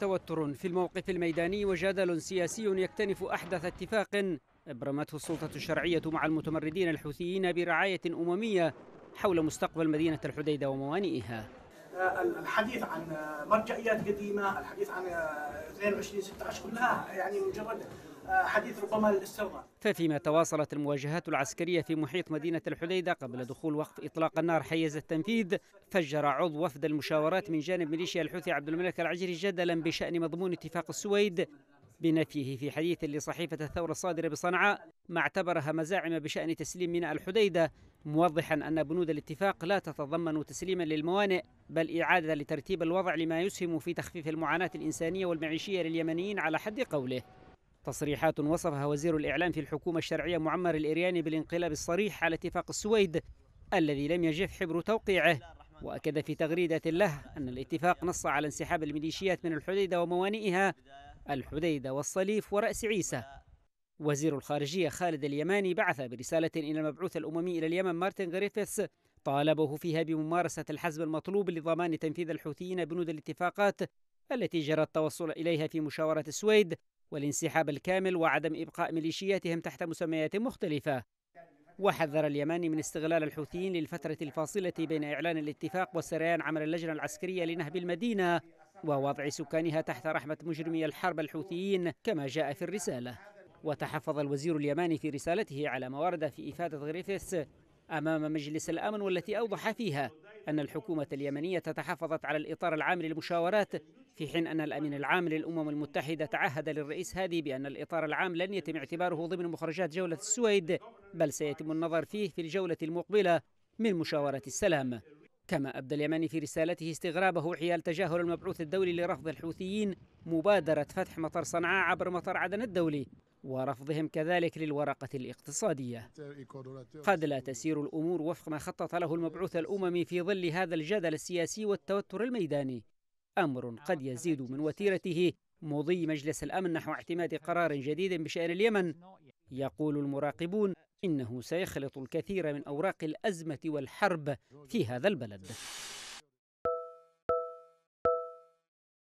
توتر في الموقف الميداني وجدل سياسي يكتنف أحدث اتفاق أبرمته السلطة الشرعية مع المتمردين الحوثيين برعاية أممية حول مستقبل مدينة الحديدة وموانئها الحديث عن مرجعيات قديمة الحديث عن 22 16 كلها يعني مجرد حديث ربما الاسترضاء ففيما تواصلت المواجهات العسكرية في محيط مدينة الحديدة قبل دخول وقف إطلاق النار حيز التنفيذ فجر عضو وفد المشاورات من جانب ميليشيا الحوثي عبد الملك العجري جدلا بشأن مضمون اتفاق السويد بنفيه في حديث لصحيفة الثورة الصادرة بصنعاء ما اعتبرها مزاعم بشأن تسليم ميناء الحديدة موضحا أن بنود الاتفاق لا تتضمن تسليما للموانئ بل إعادة لترتيب الوضع لما يسهم في تخفيف المعاناة الإنسانية والمعيشية لليمنيين على حد قوله تصريحات وصفها وزير الإعلام في الحكومة الشرعية معمر الإرياني بالانقلاب الصريح على اتفاق السويد الذي لم يجف حبر توقيعه وأكد في تغريدة له أن الاتفاق نص على انسحاب الميليشيات من الحديدة وموانئها الحديدة والصليف ورأس عيسى وزير الخارجية خالد اليماني بعث برسالة إلى المبعوث الأممي إلى اليمن مارتن غريفيث طالبه فيها بممارسة الحزب المطلوب لضمان تنفيذ الحوثيين بنود الاتفاقات التي جرى التوصل إليها في مشاورة السويد والانسحاب الكامل وعدم إبقاء ميليشياتهم تحت مسميات مختلفة وحذر اليماني من استغلال الحوثيين للفترة الفاصلة بين إعلان الاتفاق وسريان عمل اللجنة العسكرية لنهب المدينة ووضع سكانها تحت رحمة مجرمي الحرب الحوثيين كما جاء في الرسالة وتحفظ الوزير اليماني في رسالته على ما ورد في إفادة غريفيث أمام مجلس الأمن والتي أوضح فيها أن الحكومة اليمنية تحفظت على الإطار العام للمشاورات في حين أن الأمين العام للأمم المتحدة تعهد للرئيس هادي بأن الإطار العام لن يتم اعتباره ضمن مخرجات جولة السويد بل سيتم النظر فيه في الجولة المقبلة من مشاورة السلام كما أبدى اليماني في رسالته استغرابه حيال تجاهل المبعوث الدولي لرفض الحوثيين مبادرة فتح مطار صنعاء عبر مطار عدن الدولي ورفضهم كذلك للورقة الاقتصادية قد لا تسير الأمور وفق ما خطط له المبعوث الأممي في ظل هذا الجدل السياسي والتوتر الميداني أمر قد يزيد من وتيرته مضي مجلس الأمن نحو اعتماد قرار جديد بشأن اليمن يقول المراقبون إنه سيخلط الكثير من أوراق الأزمة والحرب في هذا البلد